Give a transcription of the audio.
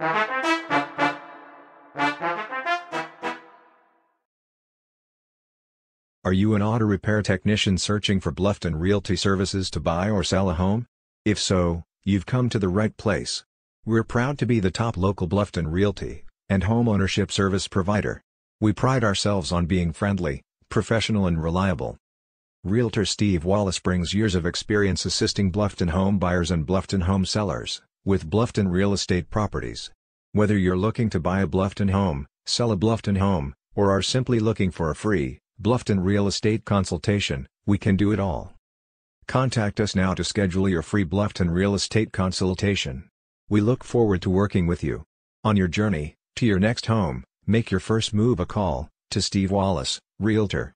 Are you an auto repair technician searching for Bluffton Realty services to buy or sell a home? If so, you've come to the right place. We're proud to be the top local Bluffton Realty and home ownership service provider. We pride ourselves on being friendly, professional and reliable. Realtor Steve Wallace brings years of experience assisting Bluffton home buyers and Bluffton home sellers with Bluffton Real Estate Properties. Whether you're looking to buy a Bluffton home, sell a Bluffton home, or are simply looking for a free Bluffton Real Estate consultation, we can do it all. Contact us now to schedule your free Bluffton Real Estate consultation. We look forward to working with you. On your journey to your next home, make your first move a call to Steve Wallace, Realtor.